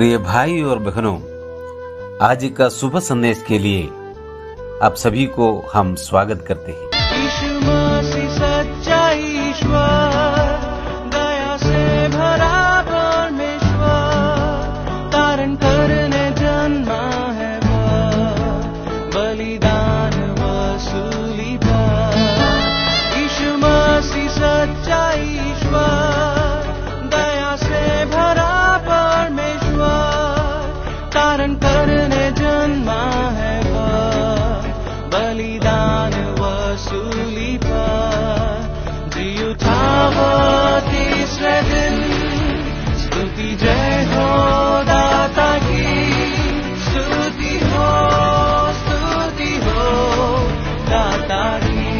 प्रिय भाई और बहनों आज का शुभ संदेश के लिए आप सभी को हम स्वागत करते हैं बलिदान वसूली जी उठा तीसरे दिन स्तुति जय हो दाता की स्तुति हो स्तुति हो दाता की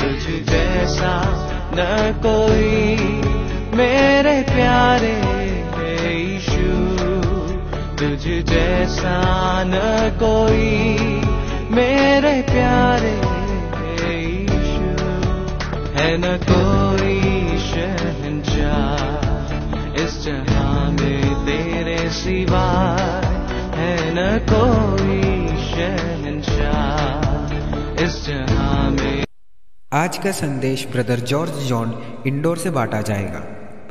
तुझ जैसा न कोई मेरे प्यारे तुझ जैसा न प्यारे ईशु है न कोई शहनशाह इस जहां में तेरे सिवा है न कोई शहनशाह इस जहां में आज का संदेश ब्रदर जॉर्ज जॉन इंडोर से बांटा जाएगा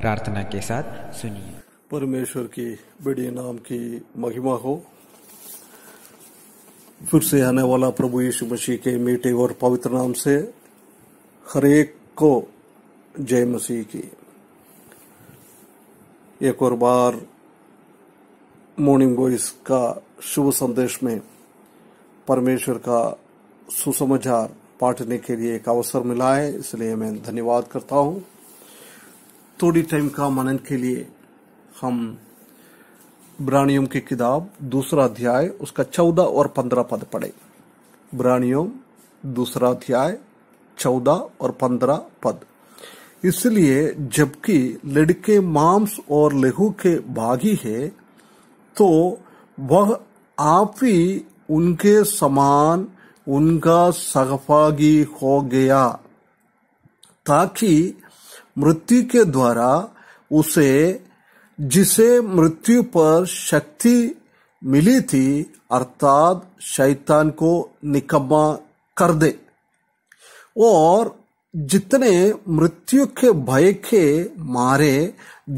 प्रार्थना के साथ सुनिए परमेश्वर की बड़ी नाम की महिमा हो फिर से आने वाला प्रभु यीशु मसीह के मीठे और पवित्र नाम से हरेक को जय मसीह की एक और बार मॉर्निंग वॉइस का शुभ संदेश में परमेश्वर का सुसमाचार पाटने के लिए एक अवसर मिला है इसलिए मैं धन्यवाद करता हूँ थोड़ी टाइम का मनन के लिए हम ब्राणियम की किताब दूसरा अध्याय उसका चौदह और पंद्रह पद पढ़े ब्राणियों दूसरा अध्याय चौदह और पंद्रह पद इसलिए जबकि लड़के मांस और लहू के भागी है तो वह आप ही उनके समान उनका सहभागी हो गया ताकि मृत्यु के द्वारा उसे जिसे मृत्यु पर शक्ति मिली थी अर्थात शैतान को निकम्मा कर दे और जितने मृत्यु के भय के मारे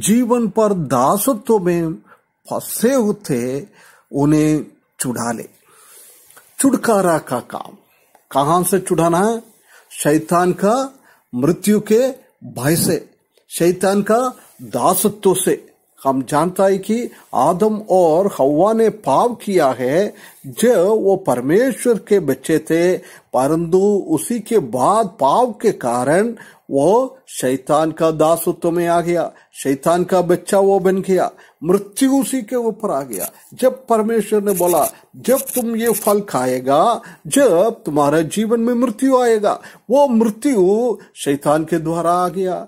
जीवन पर दासत्व में फंसे हुए उन्हें चुड़ा ले चुटकारा का काम कहां से चुड़ाना है शैतान का मृत्यु के भय से शैतान का दासत्व से हम जानता है कि आदम और हवा ने पाप किया है जो वो परमेश्वर के बच्चे थे परंतु उसी के बाद पाप के कारण वो शैतान का दासत्व में आ गया शैतान का बच्चा वो बन गया मृत्यु उसी के ऊपर आ गया जब परमेश्वर ने बोला जब तुम ये फल खाएगा जब तुम्हारे जीवन में मृत्यु आएगा वो मृत्यु शैतान के द्वारा आ गया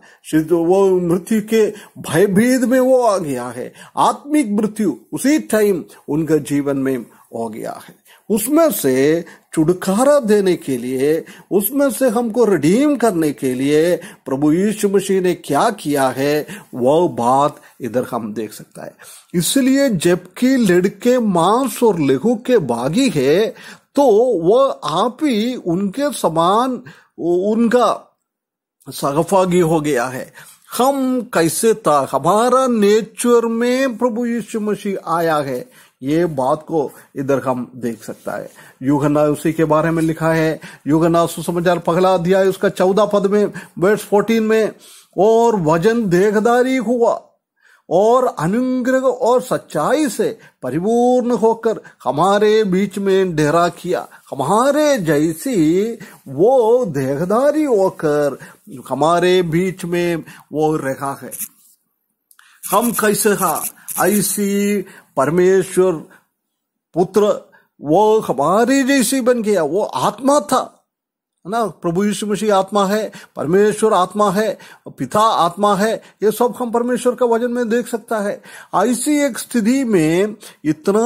वो मृत्यु के भयभीत में वो आ गया है आत्मिक मृत्यु उसी टाइम उनके जीवन में हो गया है उसमें से छुटकारा देने के लिए उसमें से हमको रिडीम करने के लिए प्रभु यीशु मसीह ने क्या किया है वह बात इधर हम देख सकता है इसलिए जबकि लड़के मांस और लघु के बागी है तो वह आप ही उनके समान उनका सगफागी हो गया है हम कैसे था हमारा नेचर में प्रभु यीशु मसीह आया है ये बात को इधर हम देख सकता है युगना उसी के बारे में लिखा है युगना सुसमाचार पगला अध्याय उसका चौदह पद में वर्ष फोर्टीन में और वजन देखदारी हुआ और अनुग्रह और सच्चाई से परिपूर्ण होकर हमारे बीच में डेरा किया हमारे जैसी वो देखदारी होकर हमारे बीच में वो रेखा है हम कैसे हा ऐसी परमेश्वर पुत्र वो हमारे जैसे बन गया वो आत्मा था है ना प्रभु यीशु मसीह आत्मा है परमेश्वर आत्मा है पिता आत्मा है ये सब हम परमेश्वर का वजन में देख सकता है ऐसी एक स्थिति में इतना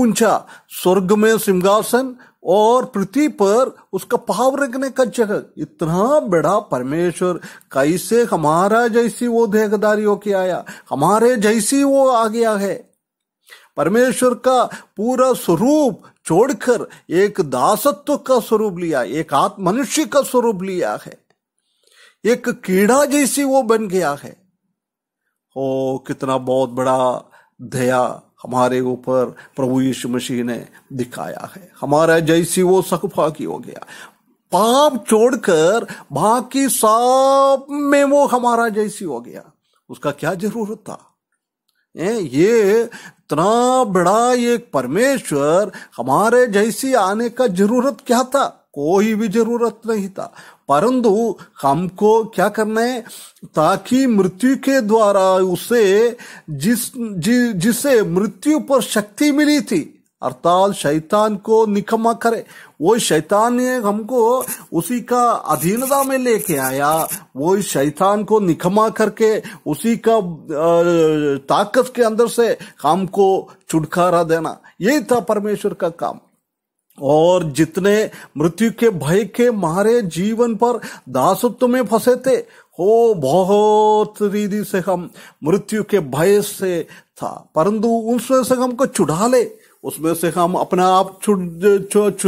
ऊंचा स्वर्ग में सिंहासन और पृथ्वी पर उसका पाव रखने का जगह इतना बड़ा परमेश्वर कैसे हमारा जैसी वो देहदारी होके आया हमारे जैसी वो आ गया है परमेश्वर का पूरा स्वरूप छोड़कर एक दासत्व का स्वरूप लिया एक आत्मनुष्य का स्वरूप लिया है एक कीड़ा जैसी वो बन गया है ओ कितना बहुत बड़ा दया हमारे ऊपर प्रभु यीशु मसीह ने दिखाया है हमारा जैसी वो की हो गया पाप छोड़कर बाकी सब में वो हमारा जैसी हो गया उसका क्या जरूरत था ये इतना बड़ा एक परमेश्वर हमारे जैसी आने का जरूरत क्या था कोई भी जरूरत नहीं था परंतु हमको क्या करना है ताकि मृत्यु के द्वारा उसे जिस जि, जिसे मृत्यु पर शक्ति मिली थी अर्थात शैतान को निकम्मा करे वो शैतान ने हमको उसी का अधीनता में लेके आया वो शैतान को निकम्मा करके उसी का ताकत के अंदर से हमको छुटकारा देना यही था परमेश्वर का काम और जितने मृत्यु के भय के मारे जीवन पर दासत्व में फंसे थे हो बहुत रीति से हम मृत्यु के भय से था परंतु उसमें से हमको छुड़ा ले उसमें से हम अपना आप छुड़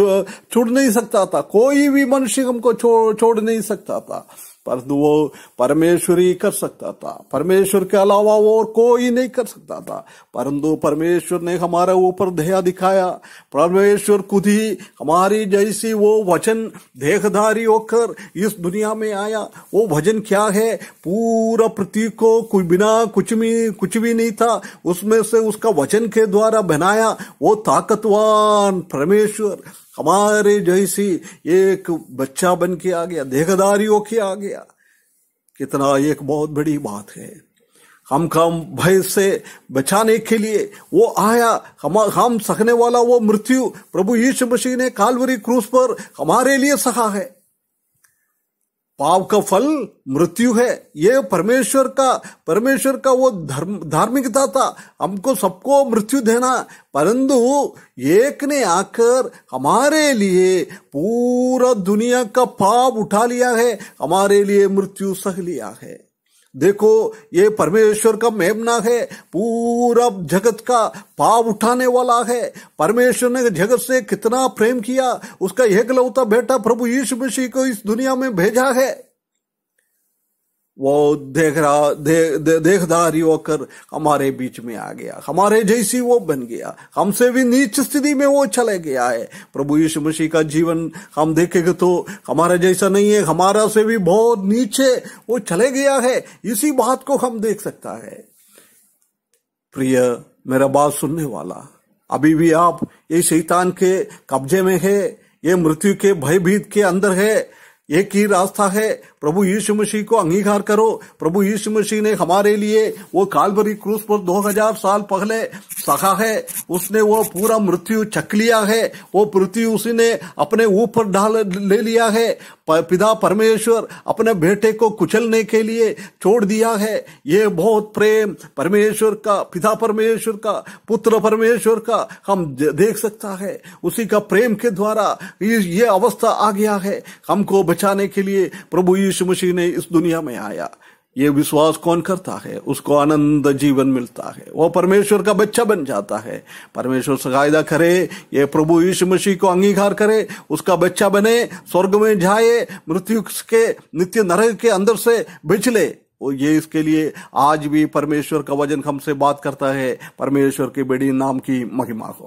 छुड़ नहीं सकता था कोई भी मनुष्य हमको छोड़ छोड़ नहीं सकता था पर तो वो परमेश्वर ही कर सकता था परमेश्वर के अलावा और कोई नहीं कर सकता था परंतु परमेश्वर ने हमारे ऊपर दया दिखाया परमेश्वर खुद ही हमारी जैसी वो वचन देहधारी होकर इस दुनिया में आया वो भजन क्या है पूरा पृथ्वी को कुछ बिना कुछ भी कुछ भी नहीं था उसमें से उसका वचन के द्वारा बनाया वो ताकतवान परमेश्वर हमारे जैसी एक बच्चा बन के आ गया देहदारी होके आ गया कितना एक बहुत बड़ी बात है हम कम भय से बचाने के लिए वो आया हम हम सहने वाला वो मृत्यु प्रभु यीशु मसीह ने कालवरी क्रूस पर हमारे लिए सहा है पाप का फल मृत्यु है ये परमेश्वर का परमेश्वर का वो धर्म धार्मिकता था हमको सबको मृत्यु देना परंतु एक ने आकर हमारे लिए पूरा दुनिया का पाप उठा लिया है हमारे लिए मृत्यु सह लिया है देखो ये परमेश्वर का मेमना है पूरा जगत का पाप उठाने वाला है परमेश्वर ने जगत से कितना प्रेम किया उसका लौता बेटा प्रभु यीशु मसीह को इस दुनिया में भेजा है वो देख रहा दे, दे, देखदारी होकर हमारे बीच में आ गया हमारे जैसी वो बन गया हमसे भी नीच स्थिति में वो चले गया है प्रभु यीशु मसीह का जीवन हम देखेंगे तो हमारा जैसा नहीं है हमारा से भी बहुत नीचे वो चले गया है इसी बात को हम देख सकता है प्रिय मेरा बात सुनने वाला अभी भी आप ये शैतान के कब्जे में है ये मृत्यु के भयभीत के अंदर है एक ही रास्ता है प्रभु यीशु मसीह को अंगीकार करो प्रभु यीशु मसीह ने हमारे लिए वो कालबरी क्रूस पर 2000 साल पहले सखा है उसने वो पूरा मृत्यु चक लिया है वो मृत्यु ने अपने ऊपर डाल ले लिया है पिता परमेश्वर अपने बेटे को कुचलने के लिए छोड़ दिया है ये बहुत प्रेम परमेश्वर का पिता परमेश्वर का पुत्र परमेश्वर का हम देख सकता है उसी का प्रेम के द्वारा ये अवस्था आ गया है हमको बचाने के लिए प्रभु यीशु मसीह ने इस दुनिया में आया ये विश्वास कौन करता है उसको आनंद जीवन मिलता है वो परमेश्वर का बच्चा बन जाता है परमेश्वर से कायदा करे ये प्रभु यीशु मसीह को अंगीकार करे उसका बच्चा बने स्वर्ग में जाए मृत्यु के नित्य नरक के अंदर से बिछले और ये इसके लिए आज भी परमेश्वर का वजन हमसे बात करता है परमेश्वर के बेड़ी नाम की महिमा को